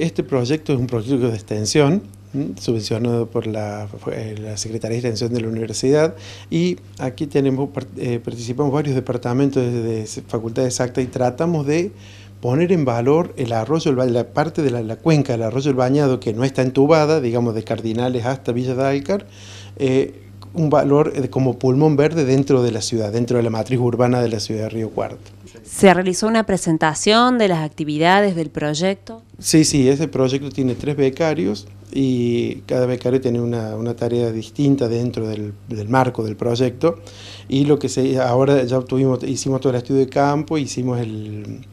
Este proyecto es un proyecto de extensión subvencionado por eh, la, Secretaría de Extensión de la Universidad y aquí tenemos eh, participamos varios departamentos de Facultad Exacta y tratamos de poner en valor el arroyo, la parte de la, cuenca del arroyo El Bañado que no está entubada, digamos de Cardinales hasta Villa de Alcar, eh, un valor eh, como pulmón verde dentro de la ciudad, dentro de la matriz urbana de la ciudad de Río Cuarto. ¿Se realizó una presentación de las actividades del proyecto? Sí, sí, ese proyecto tiene tres becarios y cada becario tiene una, tarea distinta dentro del, del, marco del proyecto y lo que se, ahora ya obtuvimos, hicimos todo el estudio de campo, hicimos el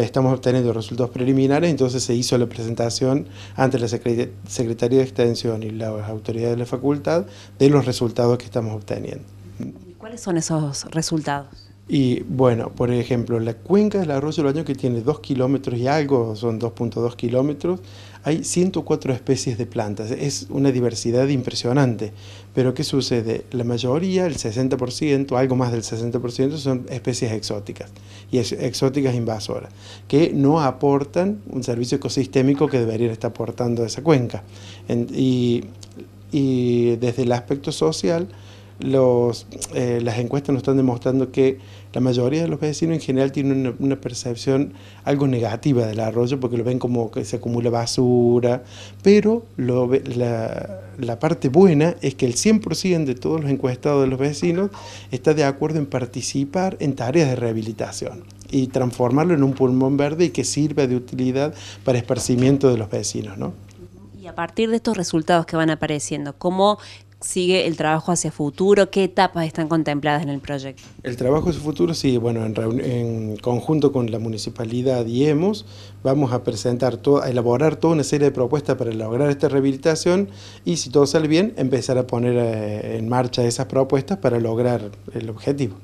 estamos obteniendo resultados preliminares, entonces se hizo la presentación ante la Secretaría de Extensión y las autoridades de la facultad de los resultados que estamos obteniendo. ¿Cuáles son esos resultados? Y bueno, por ejemplo, la cuenca del arroyo del baño que tiene 2 kilómetros y algo, son 2.2 kilómetros, hay 104 especies de plantas. Es una diversidad impresionante. Pero ¿qué sucede? La mayoría, el 60%, algo más del 60%, son especies exóticas y exóticas invasoras, que no aportan un servicio ecosistémico que debería estar aportando esa cuenca. y desde el aspecto social, los, eh, las encuestas nos están demostrando que la mayoría de los vecinos en general tienen una, percepción algo negativa del arroyo porque lo ven como que se acumula basura, pero lo, la, la, parte buena es que el 100% de todos los encuestados de los vecinos está de acuerdo en participar en tareas de rehabilitación y transformarlo en un pulmón verde y que sirva de utilidad para esparcimiento de los vecinos. ¿no? a partir de estos resultados que van apareciendo, cómo sigue el trabajo hacia futuro? ¿Qué etapas están contempladas en el proyecto? El trabajo hacia futuro, sí, bueno, en, conjunto con la municipalidad y EMOS vamos a presentar, a elaborar toda una serie de propuestas para lograr esta rehabilitación y si todo sale bien, empezar a poner eh, en marcha esas propuestas para lograr el objetivo.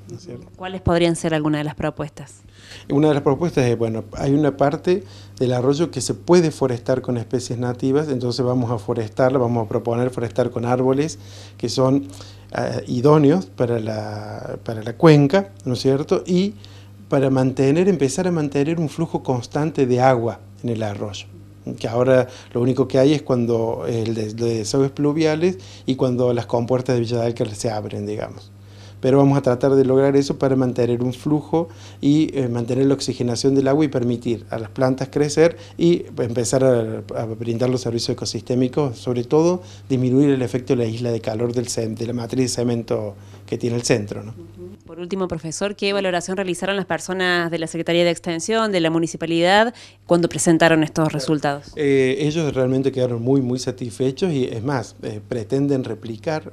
¿Cuáles podrían ser algunas de las propuestas? Una de las propuestas es, bueno, hay una parte del arroyo que se puede forestar con especies nativas, entonces vamos a forestarla, vamos a proponer forestar con árboles que son eh, idóneos para la, para la cuenca, ¿no es cierto? Y para mantener, empezar a mantener un flujo constante de agua en el arroyo que ahora lo único que hay es cuando el de, de pluviales y cuando las compuertas de Villa de se abren, digamos pero vamos a tratar de lograr eso para mantener un flujo y eh, mantener la oxigenación del agua y permitir a las plantas crecer y empezar a, brindar los servicios ecosistémicos, sobre todo disminuir el efecto de la isla de calor del de la matriz de cemento que tiene el centro. Por último, profesor, ¿qué valoración realizaron las personas de la Secretaría de Extensión, de la municipalidad, cuando presentaron estos resultados? Eh, ellos realmente quedaron muy, muy satisfechos y es más, eh, pretenden replicar,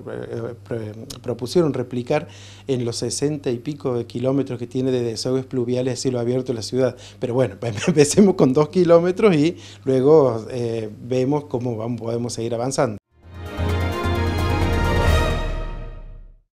propusieron replicar en los 60 y pico de kilómetros que tiene de desagües pluviales a cielo abierto la ciudad. Pero bueno, empecemos con dos kilómetros y luego eh, vemos cómo vamos, podemos seguir avanzando.